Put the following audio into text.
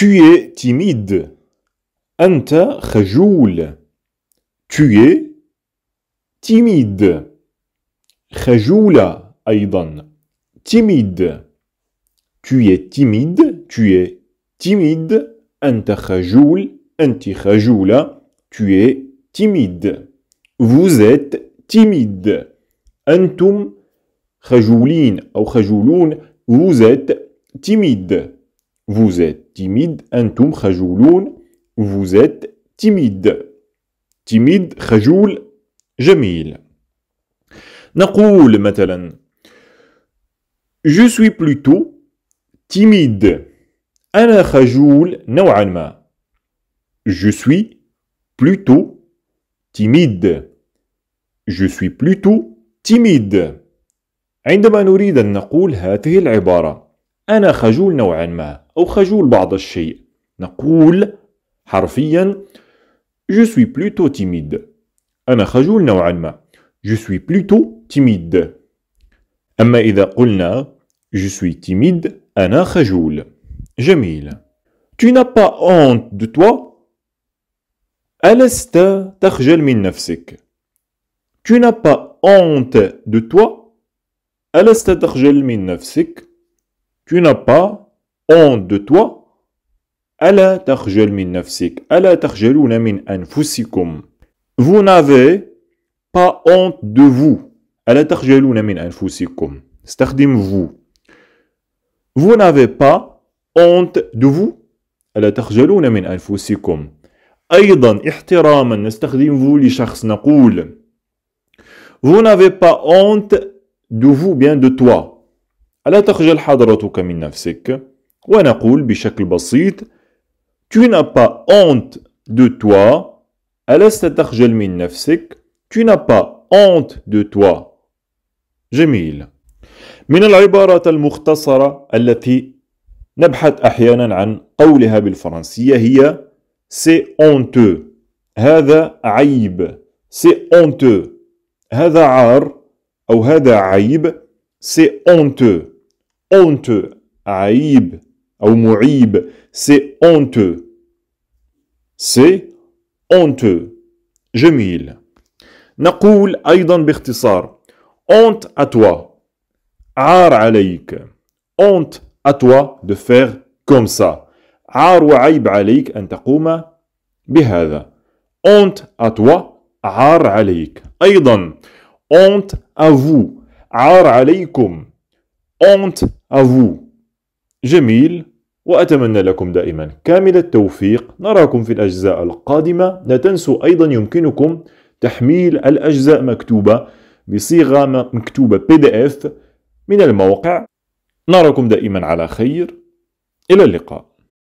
Tu es timide. Anta khajoul. Tu es timide. Khajoula aydan. Timide. Tu es timide. Tu es timide. Anta khajoul. Anti khajoula. Tu es timide. Vous êtes timide. Antum khajoulin ou khajouloun. Vous êtes timide. Vous êtes timide. انتم khajouloun. Vous êtes timide. Timide, khajoul, jamil. نقول مثلا Je suis plutôt timide. أنا خجول نوعا ما. Je suis plutôt timide. Je suis plutôt timide. عندما نريد أن نقول هذه العبارة أنا خجول نوعا ما أو خجول بعض الشيء نقول حرفيا Je suis plutôt timide أنا خجول نوعا ما Je suis plutôt timide أما إذا قلنا Je suis timide أنا خجول جميل Tu n'as pas honte de toi ألست تخجل من نفسك Tu n'as pas honte de toi ألست تخجل من نفسك Tu n'as pas honte de toi? Alla t'argel min nefsik. Alla t'argelou na min enfoussikum. Vous n'avez pas honte de vous? Alla t'argelou min enfoussikum. vous. Vous n'avez pas honte de vous? Alla t'argelou na min enfoussikum. Aïdan, ichtiramen, stardim vous, les chars n'a poule. Vous n'avez pas honte de vous, bien de toi? ألا تخجل حضرتك من نفسك ونقول بشكل بسيط Tu n'as pas honte de toi ألست تخجل من نفسك Tu n'as pas honte de toi جميل من العبارات المختصرة التي نبحث أحيانا عن قولها بالفرنسية هي C'est honteux هذا عيب C'est honteux هذا عار أو هذا عيب C'est honteux honteux. Aïb ou Mouib, c'est honteux. C'est honteux. Jemil. Nakoul Aïdan Bertissar. Honte à toi. Ar alayk. Honte à toi de faire comme ça. Ar wa aïb faire antakouma ça, Honte à toi. Ar alayk. Aïdan. Honte à vous. Ar vous. honte à vous جميل وأتمنى لكم دائما كامل التوفيق نراكم في الأجزاء القادمة لا تنسوا أيضا يمكنكم تحميل الأجزاء مكتوبة بصيغة مكتوبة PDF من الموقع نراكم دائما على خير إلى اللقاء